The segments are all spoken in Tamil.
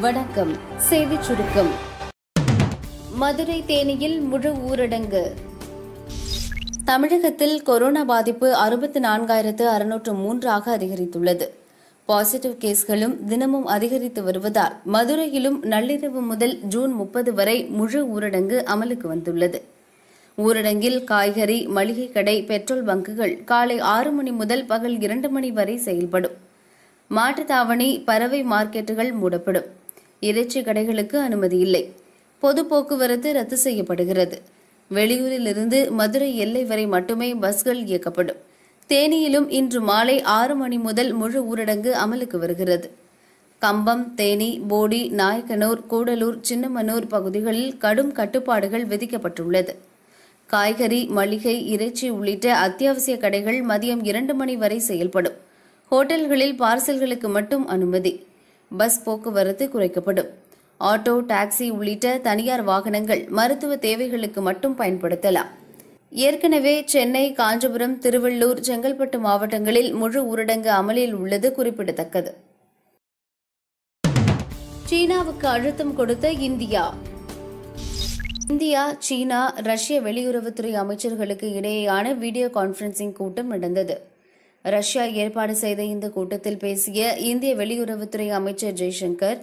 வணக்கம் செய்தி சுருக்கம் மதுரை தேனியில் முழு ஊரடங்கு தமிழகத்தில் கொரோனா பாதிப்பு அறுபத்தி நான்காயிரத்து அறுநூற்று மூன்றாக அதிகரித்துள்ளது பாசிட்டிவ் கேஸ்களும் தினமும் அதிகரித்து வருவதால் மதுரையிலும் நள்ளிரவு முதல் ஜூன் முப்பது வரை முழு ஊரடங்கு அமலுக்கு வந்துள்ளது ஊரடங்கில் காய்கறி மளிகை கடை பெட்ரோல் பங்குகள் காலை ஆறு மணி முதல் பகல் இரண்டு மணி வரை செயல்படும் மாட்டுத்தாவணி பறவை மார்க்கெட்டுகள் மூடப்படும் இறைச்சி கடைகளுக்கு அனுமதி இல்லை பொது போக்குவரத்து ரத்து செய்யப்படுகிறது வெளியூரிலிருந்து மதுரை எல்லை வரை மட்டுமே பஸ்கள் இயக்கப்படும் தேனியிலும் இன்று மாலை ஆறு மணி முதல் முழு ஊரடங்கு அமலுக்கு வருகிறது கம்பம் தேனி போடி நாயக்கனூர் கூடலூர் சின்னமனூர் பகுதிகளில் கடும் கட்டுப்பாடுகள் விதிக்கப்பட்டுள்ளது காய்கறி மளிகை இறைச்சி உள்ளிட்ட அத்தியாவசிய கடைகள் மதியம் இரண்டு மணி வரை செயல்படும் ஹோட்டல்களில் பார்சல்களுக்கு மட்டும் அனுமதி பஸ் போக்குவரத்து குறைக்கப்படும் ஆட்டோ டாக்ஸி உள்ளிட்ட தனியார் வாகனங்கள் மருத்துவ தேவைகளுக்கு மட்டும் பயன்படுத்தலாம் ஏற்கனவே சென்னை காஞ்சிபுரம் திருவள்ளூர் செங்கல்பட்டு மாவட்டங்களில் முழு ஊரடங்கு அமலில் உள்ளது குறிப்பிடத்தக்கது சீனாவுக்கு அழுத்தம் கொடுத்த இந்தியா இந்தியா சீனா ரஷ்ய வெளியுறவுத்துறை அமைச்சர்களுக்கு இடையேயான வீடியோ கான்பரன்சிங் கூட்டம் நடந்தது ரஷ்யா ஏற்பாடு செய்த இந்த கூட்டத்தில் பேசிய இந்திய வெளியுறவுத்துறை அமைச்சர் ஜெய்சங்கர்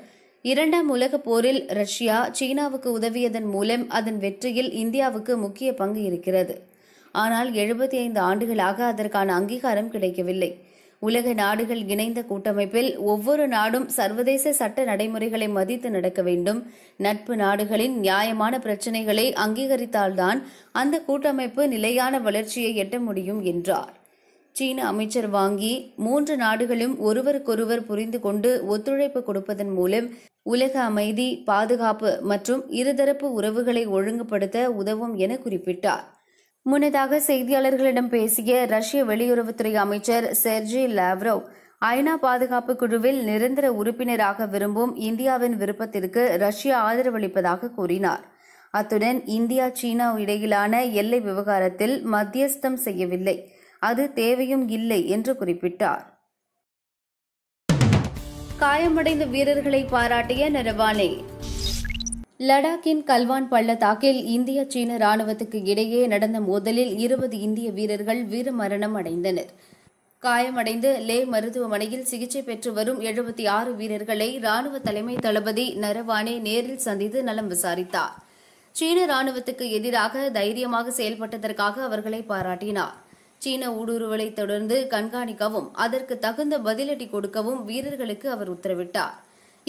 இரண்டாம் உலகப் போரில் ரஷ்யா சீனாவுக்கு உதவியதன் மூலம் அதன் வெற்றியில் இந்தியாவுக்கு முக்கிய பங்கு இருக்கிறது ஆனால் எழுபத்தி ஐந்து ஆண்டுகளாக அதற்கான அங்கீகாரம் கிடைக்கவில்லை உலக நாடுகள் இணைந்த கூட்டமைப்பில் ஒவ்வொரு நாடும் சர்வதேச சட்ட நடைமுறைகளை மதித்து நடக்க வேண்டும் நட்பு நாடுகளின் நியாயமான பிரச்சினைகளை அங்கீகரித்தால்தான் அந்த கூட்டமைப்பு நிலையான வளர்ச்சியை எட்ட முடியும் என்றார் சீன அமைச்சர் வாங்கி மூன்று நாடுகளும் ஒருவருக்கொருவர் புரிந்து கொண்டு ஒத்துழைப்பு கொடுப்பதன் மூலம் உலக அமைதி பாதுகாப்பு மற்றும் இருதரப்பு உறவுகளை ஒழுங்குபடுத்த உதவும் என குறிப்பிட்டார் முன்னதாக செய்தியாளர்களிடம் பேசிய ரஷ்ய வெளியுறவுத்துறை அமைச்சர் செர்ஜி லாவ்ரோவ் ஐநா பாதுகாப்பு குழுவில் நிரந்தர உறுப்பினராக விரும்பும் இந்தியாவின் விருப்பத்திற்கு ரஷ்யா ஆதரவளிப்பதாக கூறினார் அத்துடன் இந்தியா சீனா இடையிலான எல்லை விவகாரத்தில் மத்தியஸ்தம் செய்யவில்லை அது தேவையும் இல்லை என்று குறிப்பிட்டார் காயமடைந்த வீரர்களை பாராட்டிய நரவானே லடாக்கின் கல்வான் பள்ளத்தாக்கில் இந்திய சீன ராணுவத்துக்கு இடையே நடந்த மோதலில் இருபது இந்திய வீரர்கள் வீரமரணம் அடைந்தனர் காயமடைந்து லே மருத்துவமனையில் சிகிச்சை பெற்று வரும் எழுபத்தி ஆறு வீரர்களை ராணுவ தலைமை தளபதி நரவானே நேரில் சந்தித்து நலம் விசாரித்தார் சீன ராணுவத்துக்கு எதிராக தைரியமாக செயல்பட்டதற்காக அவர்களை பாராட்டினார் சீன ஊடுருவலை தொடர்ந்து கண்காணிக்கவும் அதற்கு தகுந்த பதிலடி கொடுக்கவும் வீரர்களுக்கு அவர் உத்தரவிட்டார்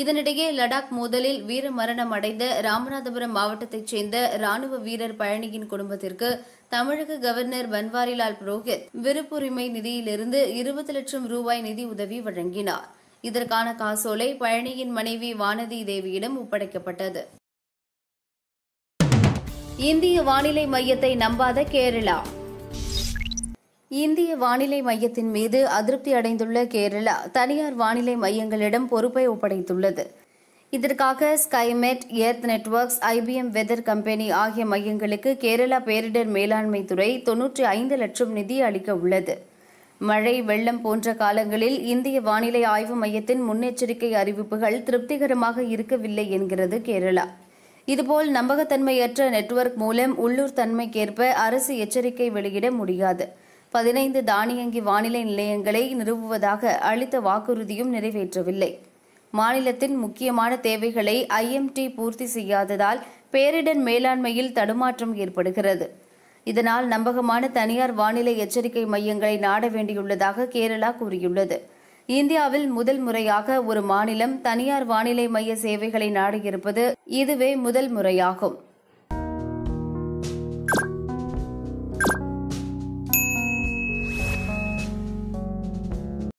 இதனிடையே லடாக் மோதலில் வீர மரணம் அடைந்த ராமநாதபுரம் மாவட்டத்தைச் சேர்ந்த ராணுவ வீரர் பழனியின் குடும்பத்திற்கு தமிழக கவர்னர் பன்வாரிலால் புரோஹித் விருப்புரிமை நிதியிலிருந்து இருபது லட்சம் ரூபாய் நிதி உதவி வழங்கினார் இதற்கான காசோலை பழனியின் மனைவி வானதி தேவியிடம் ஒப்படைக்கப்பட்டது இந்திய வானிலை மையத்தை நம்பாத கேரளா இந்திய வானிலை மையத்தின் மீது அதிருப்தி அடைந்துள்ள கேரளா தனியார் வானிலை மையங்களிடம் பொறுப்பை ஒப்படைத்துள்ளது இதற்காக Skymet Earth Networks IBM Weather Company ஆகிய மையங்களுக்கு கேரளா பேரிடர் மேலாண்மை துறை தொன்னூற்றி ஐந்து லட்சம் நிதி அளிக்க உள்ளது மழை வெள்ளம் போன்ற காலங்களில் இந்திய வானிலை ஆய்வு மையத்தின் முன்னெச்சரிக்கை அறிவிப்புகள் திருப்திகரமாக இருக்கவில்லை என்கிறது கேரளா இதுபோல் நம்பகத்தன்மையற்ற நெட்வொர்க் மூலம் உள்ளூர் தன்மைக்கேற்ப அரசு எச்சரிக்கை வெளியிட முடியாது பதினைந்து தானியங்கி வானிலை நிலையங்களை நிறுவுவதாக அளித்த வாக்குறுதியும் நிறைவேற்றவில்லை மாநிலத்தின் முக்கியமான தேவைகளை ஐஎம்டி பூர்த்தி செய்யாததால் பேரிடர் மேலாண்மையில் தடுமாற்றம் ஏற்படுகிறது இதனால் நம்பகமான தனியார் வானிலை எச்சரிக்கை மையங்களை நாட வேண்டியுள்ளதாக கேரளா கூறியுள்ளது இந்தியாவில் முதல் முறையாக ஒரு மாநிலம் தனியார் வானிலை மைய சேவைகளை நாடியிருப்பது இதுவே முதல் முறையாகும்